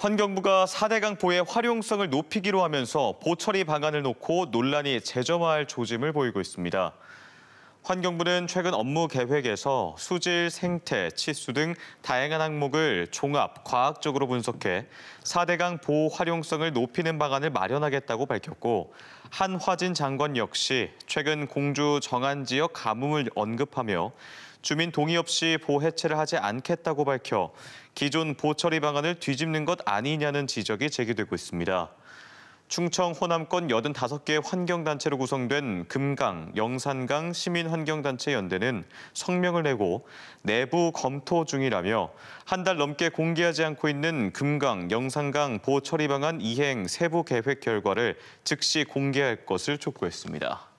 환경부가 4대강 보의 활용성을 높이기로 하면서 보처리 방안을 놓고 논란이 재점화할 조짐을 보이고 있습니다. 환경부는 최근 업무 계획에서 수질, 생태, 치수 등 다양한 항목을 종합, 과학적으로 분석해 4대강 보호 활용성을 높이는 방안을 마련하겠다고 밝혔고 한화진 장관 역시 최근 공주 정안 지역 가뭄을 언급하며 주민 동의 없이 보해체를 호 하지 않겠다고 밝혀 기존 보처리 방안을 뒤집는 것 아니냐는 지적이 제기되고 있습니다. 충청 호남권 85개 환경단체로 구성된 금강, 영산강 시민환경단체 연대는 성명을 내고 내부 검토 중이라며 한 달 넘게 공개하지 않고 있는 금강, 영산강 보호 처리 방안 이행 세부 계획 결과를 즉시 공개할 것을 촉구했습니다.